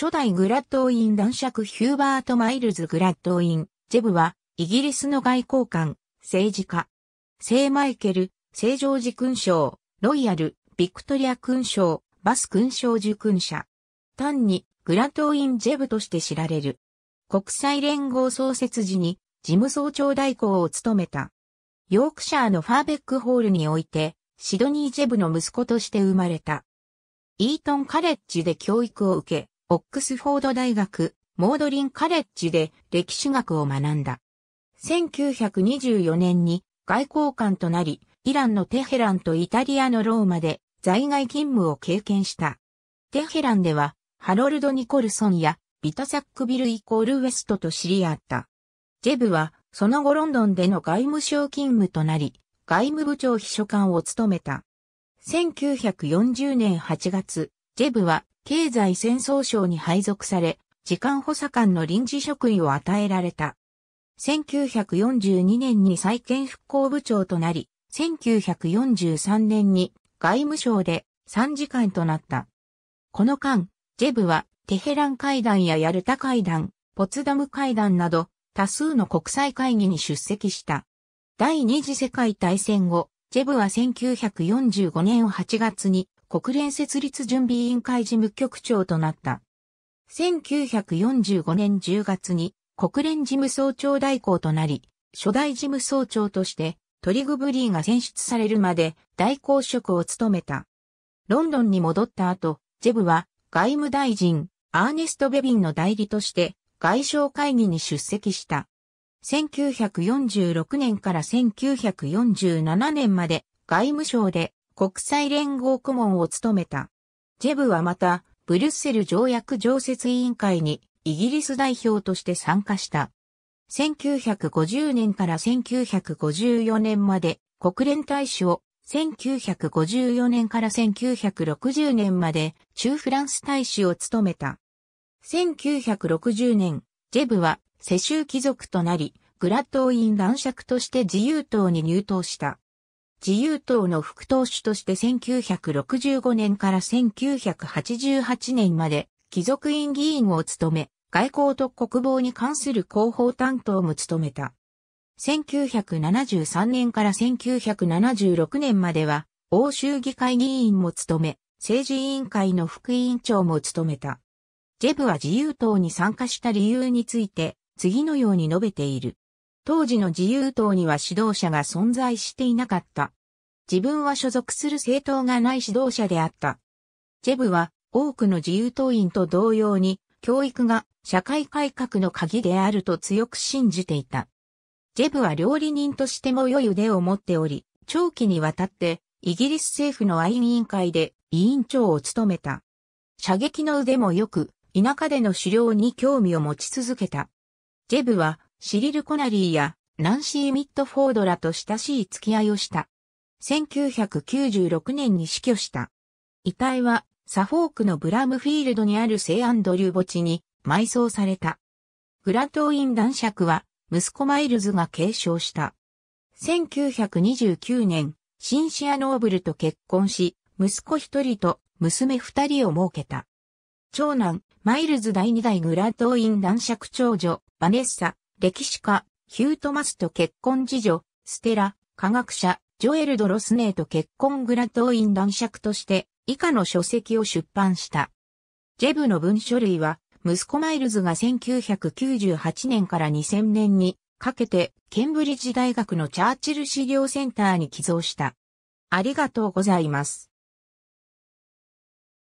初代グラッドウィン男爵ヒューバート・マイルズ・グラッドウィン、ジェブは、イギリスの外交官、政治家、聖マイケル、聖ジョージ勲章、ロイヤル、ビクトリア勲章、バス勲章受勲者。単に、グラッドウィン・ジェブとして知られる。国際連合創設時に、事務総長代行を務めた。ヨークシャーのファーベックホールにおいて、シドニー・ジェブの息子として生まれた。イートン・カレッジで教育を受け、オックスフォード大学、モードリンカレッジで歴史学を学んだ。1924年に外交官となり、イランのテヘランとイタリアのローマで在外勤務を経験した。テヘランでは、ハロルド・ニコルソンやビタサックビルイコールウエストと知り合った。ジェブは、その後ロンドンでの外務省勤務となり、外務部長秘書官を務めた。1940年8月、ジェブは経済戦争省に配属され、時間補佐官の臨時職位を与えられた。1942年に再建復興部長となり、1943年に外務省で参事官となった。この間、ジェブはテヘラン会談やヤルタ会談、ポツダム会談など多数の国際会議に出席した。第二次世界大戦後、ジェブは1945年8月に国連設立準備委員会事務局長となった。1945年10月に国連事務総長代行となり、初代事務総長としてトリグブリーが選出されるまで代行職を務めた。ロンドンに戻った後、ジェブは外務大臣アーネスト・ベビンの代理として外相会議に出席した。1946年から1947年まで外務省で国際連合顧問を務めた。ジェブはまた、ブリュッセル条約常設委員会にイギリス代表として参加した。1950年から1954年まで国連大使を、1954年から1960年まで中フランス大使を務めた。1960年、ジェブは世襲貴族となり、グラッドウィン男爵として自由党に入党した。自由党の副党首として1965年から1988年まで貴族院議員を務め、外交と国防に関する広報担当も務めた。1973年から1976年までは、欧州議会議員も務め、政治委員会の副委員長も務めた。ジェブは自由党に参加した理由について、次のように述べている。当時の自由党には指導者が存在していなかった。自分は所属する政党がない指導者であった。ジェブは多くの自由党員と同様に教育が社会改革の鍵であると強く信じていた。ジェブは料理人としても良い腕を持っており、長期にわたってイギリス政府の愛委員会で委員長を務めた。射撃の腕も良く、田舎での狩猟に興味を持ち続けた。ジェブはシリル・コナリーやナンシー・ミットフォードらと親しい付き合いをした。1996年に死去した。遺体はサフォークのブラムフィールドにある聖アンドリュー墓地に埋葬された。グラトーイン男爵は息子マイルズが継承した。1929年、シンシア・ノーブルと結婚し、息子一人と娘二人を設けた。長男、マイルズ第二代グラトーイン男爵長女、バネッサ、歴史家、ヒュートマスと結婚次女、ステラ、科学者、ジョエル・ドロスネーと結婚グラトーイン男爵として、以下の書籍を出版した。ジェブの文書類は、息子マイルズが1998年から2000年にかけて、ケンブリッジ大学のチャーチル資料センターに寄贈した。ありがとうございます。